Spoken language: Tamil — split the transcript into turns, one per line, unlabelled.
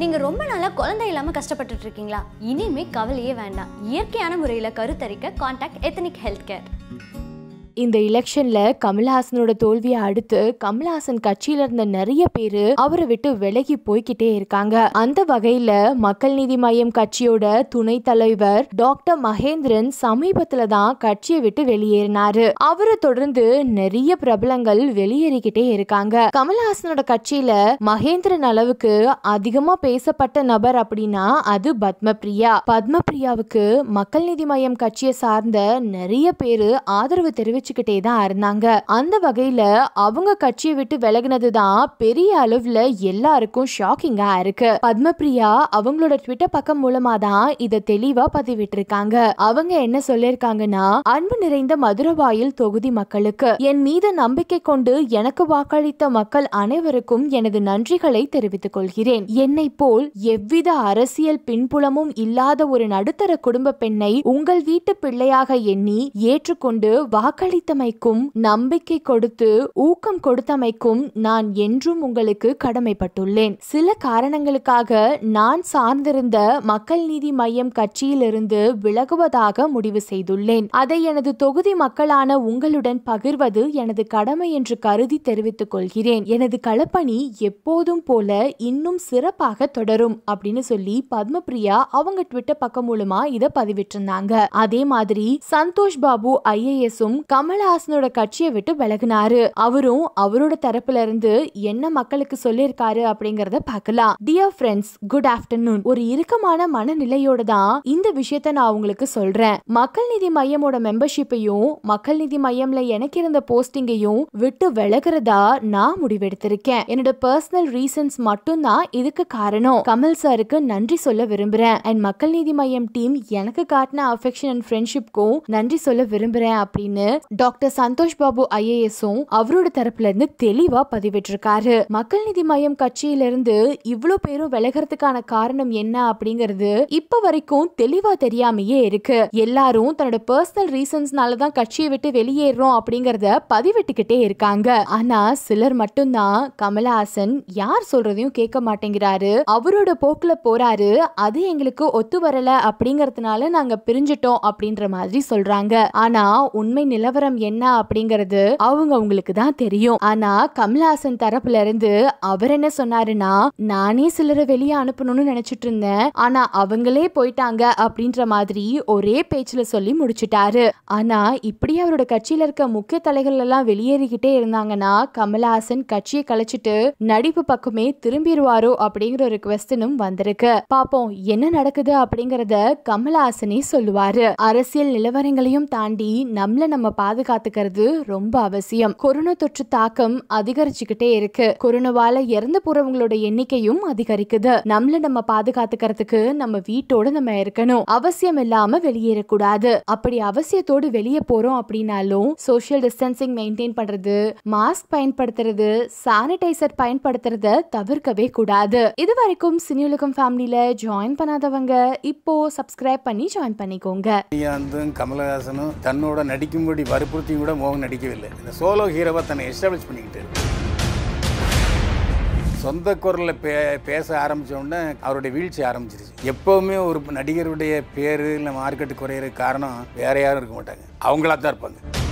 நீங்கள் ரொம்ப நாளாக குழந்தை இல்லாமல் கஷ்டப்பட்டுட்டு இருக்கீங்களா இனிமேல் கவலையே வேண்டாம் இயற்கையான முறையில் கருத்தரிக்க கான்டாக்ட் எத்தனிக் ஹெல்த் கேர் இந்த எலெக்ஷன்ல கமல்ஹாசனோட தோல்வியை அடுத்து கமல்ஹாசன் கட்சியில இருந்த நிறைய பேரு அவரை விட்டு விலகி போய்கிட்டே இருக்காங்க அந்த வகையில மக்கள் நீதி மையம் கட்சியோட துணை தலைவர் டாக்டர் மகேந்திரன் சமீபத்துல தான் கட்சியை விட்டு வெளியேறினாரு அவரை தொடர்ந்து நிறைய பிரபலங்கள் வெளியேறிக்கிட்டே இருக்காங்க கமல்ஹாசனோட கட்சியில மகேந்திரன் அளவுக்கு அதிகமா பேசப்பட்ட நபர் அப்படின்னா அது பத்மபிரியா பத்மபிரியாவுக்கு மக்கள் நீதி மையம் கட்சியை சார்ந்த நிறைய பேரு ஆதரவு தெரிவிச்சு தெரிவிச்சுக்கிட்டே தான் இருந்தாங்க அந்த வகையில அவங்க கட்சியை விட்டு விலகினது தான் பெரிய அளவுல எல்லாருக்கும் ஷாக்கிங்கா இருக்கு பத்மபிரியா அவங்களோட ட்விட்டர் பக்கம் மூலமா தான் இதை தெளிவா பதிவிட்டு இருக்காங்க அவங்க என்ன சொல்லிருக்காங்கன்னா அன்பு நிறைந்த மதுரவாயில் தொகுதி மக்களுக்கு என் மீது நம்பிக்கை கொண்டு எனக்கு வாக்களித்த மக்கள் அனைவருக்கும் எனது நன்றிகளை தெரிவித்துக் கொள்கிறேன் என்னை போல் எவ்வித அரசியல் பின்புலமும் இல்லாத ஒரு நடுத்தர குடும்ப பெண்ணை உங்கள் வீட்டு பிள்ளையாக எண்ணி ஏற்றுக்கொண்டு வாக்களி ஆதரித்தமைக்கும் நம்பிக்கை கொடுத்து ஊக்கம் கொடுத்தமைக்கும் நான் என்றும் உங்களுக்கு கடமைப்பட்டுள்ளேன் சில காரணங்களுக்காக நான் சார்ந்திருந்த மக்கள் நீதி மையம் கட்சியிலிருந்து விலகுவதாக முடிவு செய்துள்ளேன் அதை எனது தொகுதி மக்களான உங்களுடன் பகிர்வது எனது கடமை என்று கருதி தெரிவித்துக் கொள்கிறேன் எனது களப்பணி எப்போதும் போல இன்னும் சிறப்பாக தொடரும் அப்படின்னு சொல்லி பத்மபிரியா அவங்க ட்விட்டர் பக்கம் மூலமா இதை பதிவிட்டிருந்தாங்க அதே மாதிரி சந்தோஷ் பாபு ஐஏஎஸும் கம் கமல்ஹாசனோட கட்சியை விட்டு விலகினாரு அவரும் அவரோட தரப்புல இருந்து என்ன மக்களுக்கு சொல்லியிருக்காரு அப்படிங்கறத பார்க்கலாம் டியர் ஃப்ரெண்ட்ஸ் குட் ஆஃப்டர்நூன் ஒரு இறுக்கமான மனநிலையோட தான் இந்த விஷயத்த நான் உங்களுக்கு சொல்றேன் மக்கள் நிதி மையமோட மெம்பர்ஷிப்பையும் மக்கள் நிதி மையம்ல எனக்கு இருந்த போஸ்டிங்கையும் விட்டு விலகிறதா நான் முடிவெடுத்திருக்கேன் என்னோட பர்சனல் ரீசன்ஸ் மட்டும் தான் இதுக்கு காரணம் கமல் சாருக்கு நன்றி சொல்ல விரும்புறேன் அண்ட் மக்கள் நீதி மையம் டீம் எனக்கு காட்டின அஃபெக்ஷன் அண்ட் ஃப்ரெண்ட்ஷிப்க்கும் நன்றி சொல்ல விரும்புறேன் அப்படின்னு டாக்டர் சந்தோஷ் பாபு ஐஏஎஸும் அவரோட தரப்புல இருந்து தெளிவா பதிவிட்டிருக்காரு மக்கள் நீதி மையம் கட்சியிலிருந்து இவ்வளவு பேரும் விலகிறதுக்கான காரணம் என்ன அப்படிங்கிறது இப்ப வரைக்கும் தெளிவா தெரியாமையே இருக்கு எல்லாரும் தன்னோட பர்சனல் ரீசன்ஸ்னால கட்சியை விட்டு வெளியேறோம் அப்படிங்கறத பதிவிட்டுக்கிட்டே இருக்காங்க ஆனா சிலர் மட்டும்தான் கமலஹாசன் யார் சொல்றதையும் கேட்க மாட்டேங்கிறாரு அவரோட போக்குல போறாரு அது எங்களுக்கு ஒத்து வரல அப்படிங்கறதுனால நாங்க பிரிஞ்சிட்டோம் அப்படின்ற மாதிரி சொல்றாங்க ஆனா உண்மை நிலவரம் கலவரம் என்ன அப்படிங்கறது அவங்க அவங்களுக்கு தான் தெரியும் ஆனா கமல்ஹாசன் தரப்புல இருந்து அவர் என்ன சொன்னாருன்னா நானே சிலரை வெளியே அனுப்பணும்னு நினைச்சிட்டு இருந்தேன் ஆனா அவங்களே போயிட்டாங்க அப்படின்ற மாதிரி ஒரே பேச்சுல சொல்லி முடிச்சிட்டாரு ஆனா இப்படி அவரோட கட்சியில இருக்க முக்கிய தலைகள் எல்லாம் வெளியேறிக்கிட்டே இருந்தாங்கன்னா கமல்ஹாசன் கட்சியை கலைச்சிட்டு நடிப்பு பக்கமே திரும்பிடுவாரோ அப்படிங்கிற ஒரு கொஸ்டினும் வந்திருக்கு பாப்போம் என்ன நடக்குது அப்படிங்கறத கமல்ஹாசனே சொல்லுவாரு அரசியல் நிலவரங்களையும் தாண்டி நம்மள நம்ம பாதுகாத்துக்கிறது ரொம்ப அவசியம் கொரோனா தொற்று தாக்கம் அதிகரிச்சுக்கிட்டே இருக்கு கொரோனாவால இறந்து போறவங்களோட எண்ணிக்கையும் அதிகரிக்குது நம்மள நம்ம பாதுகாத்துக்கிறதுக்கு நம்ம வீட்டோட நம்ம இருக்கணும் அவசியம் இல்லாம வெளியேறக்கூடாது அப்படி அவசியத்தோடு வெளியே போறோம் அப்படின்னாலும் சோசியல் டிஸ்டன்சிங் மெயின்டைன் பண்றது மாஸ்க் பயன்படுத்துறது சானிடைசர் பயன்படுத்துறத தவிர்க்கவே கூடாது இது வரைக்கும் சினியுலகம் ஃபேமிலியில ஜாயின் பண்ணாதவங்க இப்போ சப்ஸ்கிரைப் பண்ணி ஜாயின் பண்ணிக்கோங்க கமலஹாசனும் தன்னோட நடிக்கும்படி வற்புறுத்தியும் கூட மோகன் நடிக்கவில்லை இந்த சோலோ ஹீரோவை தன்னை எஸ்டாப்ளிஷ் பண்ணிக்கிட்டு சொந்த குரலில் பே பேச ஆரம்பித்தோடனே அவருடைய வீழ்ச்சி ஆரம்பிச்சிருச்சு எப்போவுமே ஒரு நடிகருடைய பேர் இல்லை மார்க்கெட்டு குறையிறதுக்கு காரணம் வேற யாரும் இருக்க மாட்டாங்க அவங்களா தான் இருப்பாங்க